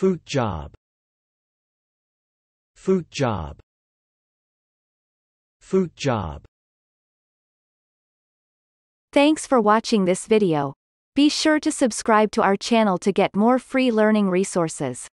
Foot job Foot job Foot job Thanks for watching this video. Be sure to subscribe to our channel to get more free learning resources.